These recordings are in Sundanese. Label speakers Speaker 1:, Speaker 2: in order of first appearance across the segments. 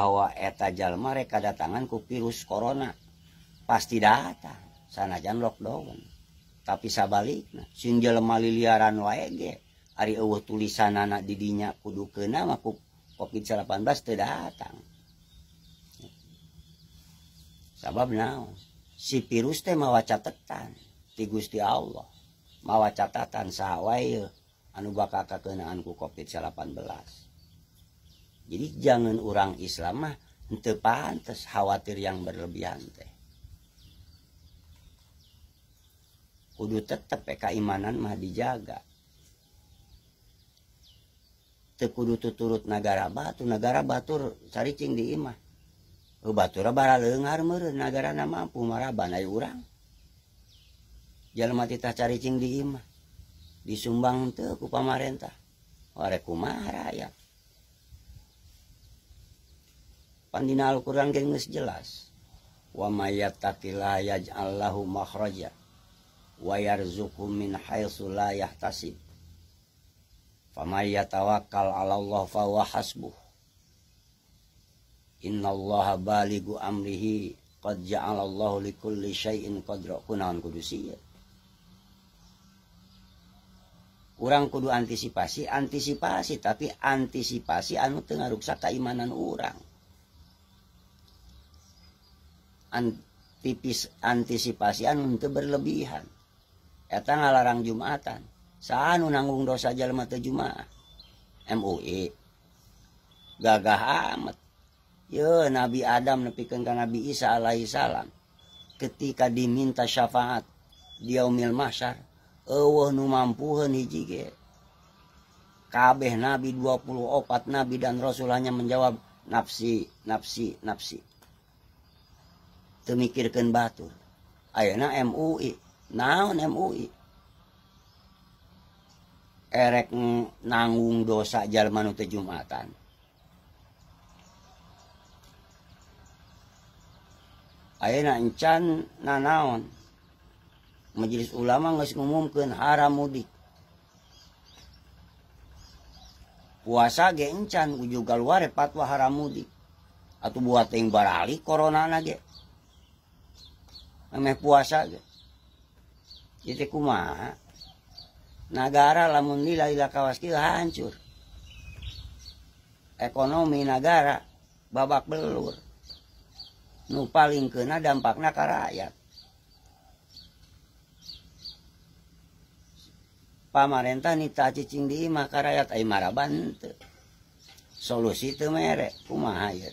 Speaker 1: awa etajal marekadat tangan ku virus kor pasti data sana jamlok dong tapi sabalik sinjal maliliaran waeg Ari uh tulisan anak didinya kudu kena cop 18 datang sabab si viruswa catatan ti Gusti Allah mawa catatan sawwa anubah kakakkenaanku cop 18 jadi jangan urang Islam tepantes khawatir yang berlebiantedupKimanan mah dijaga tekudututurut negara batu negara Batur caricing di Imah Batura bara legar me negara namampu marah bangai urang Je cari dimah disumbang kekup pamarentah Okumarayam Pandina Al Qur'an geng jelas wa wamayat takila Allahu mahroja wayarzuku min haitsu la yahtasib famay yatawakkal 'ala Allah fa huwa hasbuh innallaha baligu amrihi qad ja'ala Allahu likulli syai'in qadra kunaon kudusiyah. sia kudu antisipasi antisipasi tapi antisipasi anu teu ngaruksa keimanan urang tipis antisippasian untuk berlebihan datanglarang jumatan saat menanggung dosa Jelma kejumaahU gagah ya Nabi Adam lebih kegah Nabi Isa Alaihissalam ketika diminta syafaat diaumil Mas kabeh nabi 24 nabi dan rasulullahnya menjawab nafsi nafsi nafsi mikirkan batu MUI naonU erek nanggung dosa Jerman Tejumatanon majelis ulama puasa ge juga luar patwa Haramudik atau buat tebarali korana ge puasa negara lamunlalakawawa hancur ekonomi negara babak belur nupaling kena dampak naka rakyat pamarentacing di makarayaat solusi itu merek kumair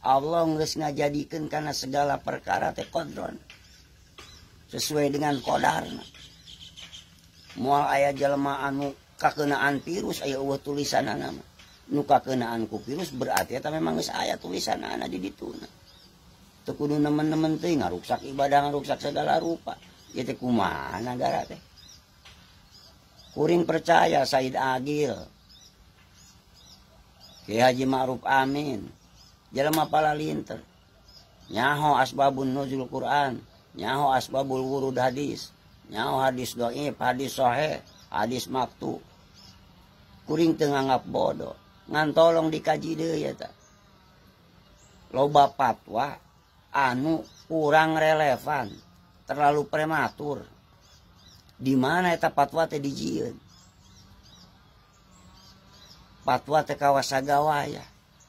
Speaker 1: Allahnya jadikan karena segala perkara teron sesuai denganqaharma mual ayat jelmaankenaan virus tulisanaan virus berarti memang ayaan rusngan rusak segala rupa jadiing percaya Saidgil Hajiruf Amin dalam linter nya asbabqu nya asbabbul Wuud hadisnya hadishohaib hadis waktutuingp bodoh ngantolong di kaj loba fatwa anu kurang relevan terlalu prematur dimana kita fatwanya diji fatwa tekawasagawayah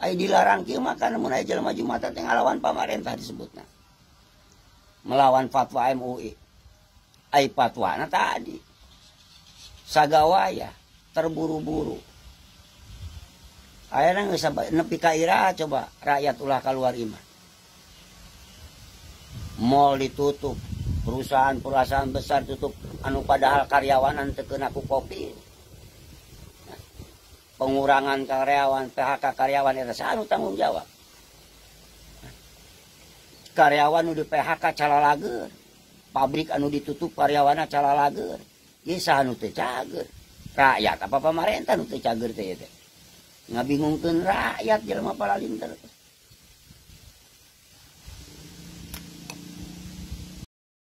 Speaker 1: ay dilarang kieu mah kana mun aya jelema Jumat teh ngalawan pamarentah disebutna. Melawan fatwa MUI. Ai fatwana tadi. Sagawaya terburu-buru. Ayana geus nepi ka ira coba rakyat ulah keluar iman. Mall ditutup, perusahaan-perusahaan besar tutup anu padahal karyawanan teu kena ku kopi. pengurangan karyawan PHk karyawan yang res tanggung jawab karyawan udah PHK lager pabrik anu ditutup karyawan cara lager kayakmar bin rakyat Jelma